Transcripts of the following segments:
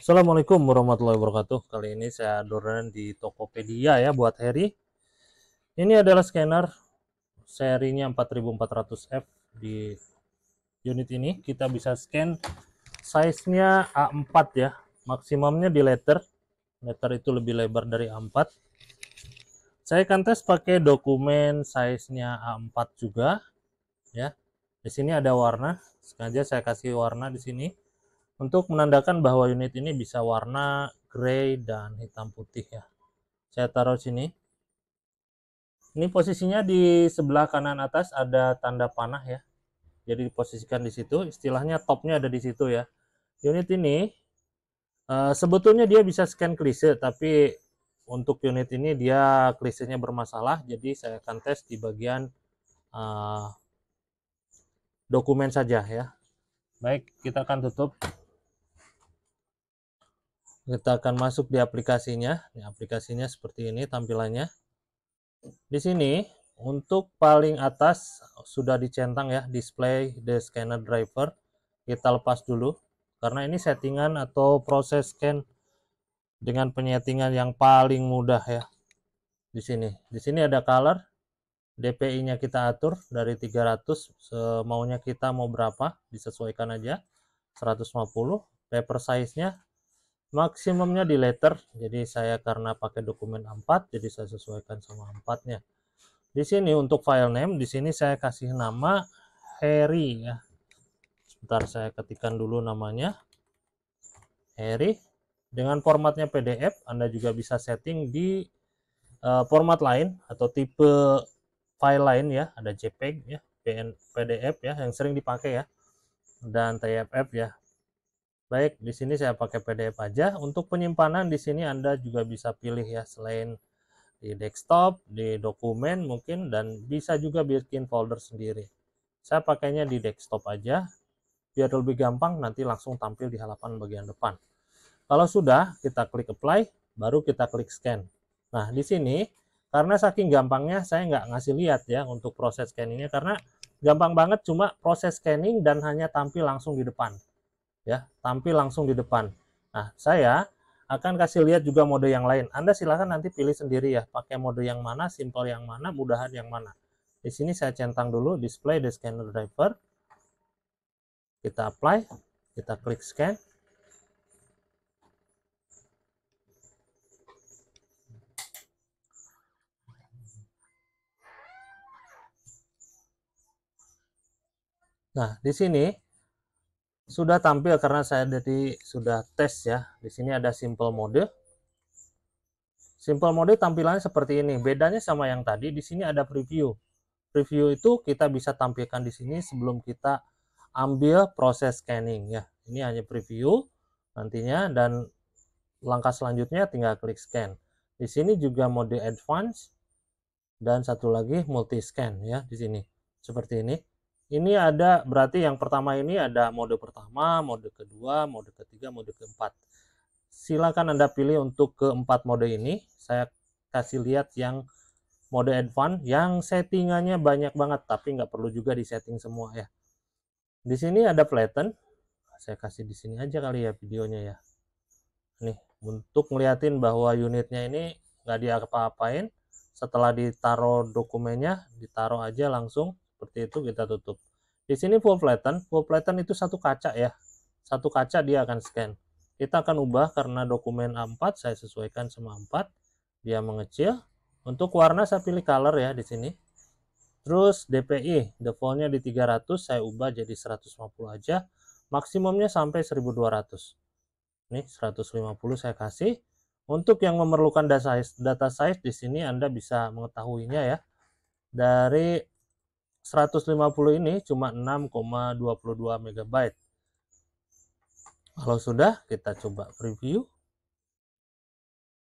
Assalamualaikum warahmatullahi wabarakatuh. Kali ini saya adoran di Tokopedia ya buat Harry. Ini adalah scanner serinya 4400F di unit ini. Kita bisa scan size-nya A4 ya. Maksimumnya di letter. Letter itu lebih lebar dari A4. Saya akan tes pakai dokumen size-nya A4 juga ya. Di sini ada warna, sengaja saya kasih warna di sini untuk menandakan bahwa unit ini bisa warna grey dan hitam putih ya saya taruh sini ini posisinya di sebelah kanan atas ada tanda panah ya jadi diposisikan di situ istilahnya topnya ada di situ ya unit ini eh, sebetulnya dia bisa scan klise tapi untuk unit ini dia klisenya bermasalah jadi saya akan tes di bagian eh, dokumen saja ya baik kita akan tutup kita akan masuk di aplikasinya. Ini aplikasinya seperti ini tampilannya. Di sini untuk paling atas sudah dicentang ya display the scanner driver. Kita lepas dulu karena ini settingan atau proses scan dengan penyetingan yang paling mudah ya. Di sini. Di sini ada color, DPI-nya kita atur dari 300 maunya kita mau berapa disesuaikan aja 150 paper size-nya maksimumnya di letter jadi saya karena pakai dokumen 4 jadi saya sesuaikan sama empatnya. 4 nya di sini untuk file name di sini saya kasih nama Harry ya sebentar saya ketikkan dulu namanya Harry dengan formatnya PDF Anda juga bisa setting di uh, format lain atau tipe file lain ya ada JPEG ya PDF ya yang sering dipakai ya dan TFF ya Baik, di sini saya pakai PDF aja. Untuk penyimpanan di sini Anda juga bisa pilih ya selain di desktop, di dokumen mungkin dan bisa juga bikin folder sendiri. Saya pakainya di desktop aja biar lebih gampang nanti langsung tampil di halaman bagian depan. Kalau sudah, kita klik apply, baru kita klik scan. Nah, di sini karena saking gampangnya saya nggak ngasih lihat ya untuk proses scanningnya karena gampang banget cuma proses scanning dan hanya tampil langsung di depan ya tampil langsung di depan nah saya akan kasih lihat juga mode yang lain Anda silahkan nanti pilih sendiri ya pakai mode yang mana simple yang mana mudahan yang mana di sini saya centang dulu display the scanner driver kita apply kita klik scan Nah, di sini sudah tampil karena saya jadi sudah tes ya. Di sini ada simple mode. Simple mode tampilannya seperti ini. Bedanya sama yang tadi, di sini ada preview. Preview itu kita bisa tampilkan di sini sebelum kita ambil proses scanning ya. Ini hanya preview nantinya dan langkah selanjutnya tinggal klik scan. Di sini juga mode advance dan satu lagi multi scan ya di sini. Seperti ini ini ada berarti yang pertama ini ada mode pertama, mode kedua, mode ketiga, mode keempat. Silakan Anda pilih untuk keempat mode ini. Saya kasih lihat yang mode advance yang settingannya banyak banget tapi nggak perlu juga di setting semua ya. Di sini ada flatten. Saya kasih di sini aja kali ya videonya ya. Nih, untuk ngeliatin bahwa unitnya ini nggak diapa-apain. Setelah ditaruh dokumennya, ditaruh aja langsung seperti itu kita tutup di sini full flatten full flatten itu satu kaca ya satu kaca dia akan scan kita akan ubah karena dokumen A4 saya sesuaikan sama A4 dia mengecil untuk warna saya pilih color ya di sini terus DPI defaultnya di 300 saya ubah jadi 150 aja maksimumnya sampai 1200 nih 150 saya kasih untuk yang memerlukan data size, data size di sini Anda bisa mengetahuinya ya dari 150 ini cuma 6,22 MB. Kalau sudah, kita coba preview.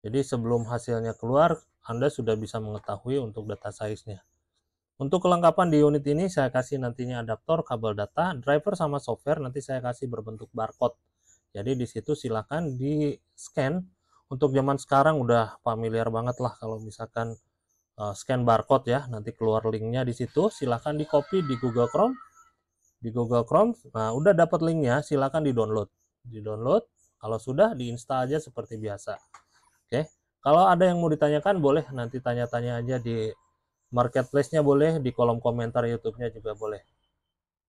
Jadi sebelum hasilnya keluar, Anda sudah bisa mengetahui untuk data size-nya. Untuk kelengkapan di unit ini, saya kasih nantinya adaptor, kabel data, driver sama software, nanti saya kasih berbentuk barcode. Jadi di situ silakan di scan. Untuk zaman sekarang udah familiar banget lah kalau misalkan Eh, scan barcode ya nanti keluar linknya di situ silahkan di copy di Google Chrome di Google Chrome nah udah dapat linknya silahkan di download di download kalau sudah diinstal aja seperti biasa oke kalau ada yang mau ditanyakan boleh nanti tanya-tanya aja di marketplace-nya boleh di kolom komentar YouTube-nya juga boleh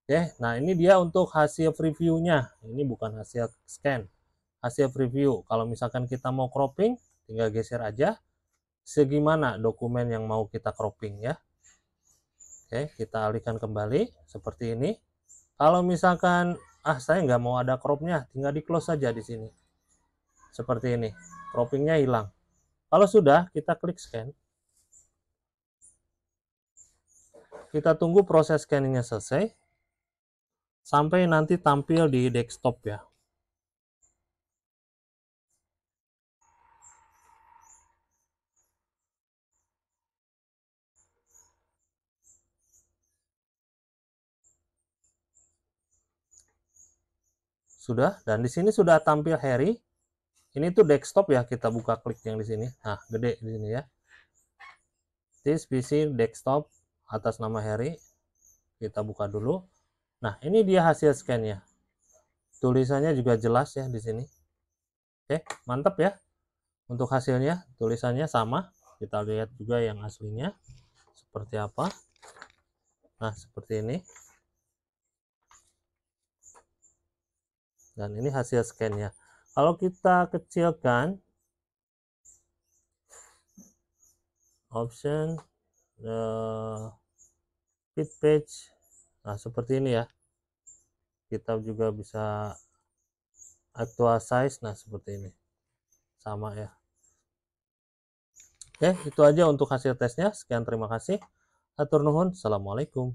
oke nah ini dia untuk hasil reviewnya ini bukan hasil scan hasil review kalau misalkan kita mau cropping tinggal geser aja segimana dokumen yang mau kita cropping ya. Oke, kita alihkan kembali seperti ini. Kalau misalkan, ah saya nggak mau ada cropnya, tinggal di close saja di sini. Seperti ini, croppingnya hilang. Kalau sudah, kita klik scan. Kita tunggu proses scanningnya selesai. Sampai nanti tampil di desktop ya. Sudah, dan di sini sudah tampil Harry. Ini tuh desktop ya, kita buka klik yang di sini. Nah, gede di sini ya. This PC desktop atas nama Harry. Kita buka dulu. Nah, ini dia hasil scannya Tulisannya juga jelas ya di sini. Oke, mantap ya. Untuk hasilnya, tulisannya sama. Kita lihat juga yang aslinya seperti apa. Nah, seperti ini. dan ini hasil scan-nya kalau kita kecilkan option uh, eh, fit page nah seperti ini ya kita juga bisa actual size nah seperti ini sama ya oke itu aja untuk hasil tesnya sekian terima kasih atur nuhun assalamualaikum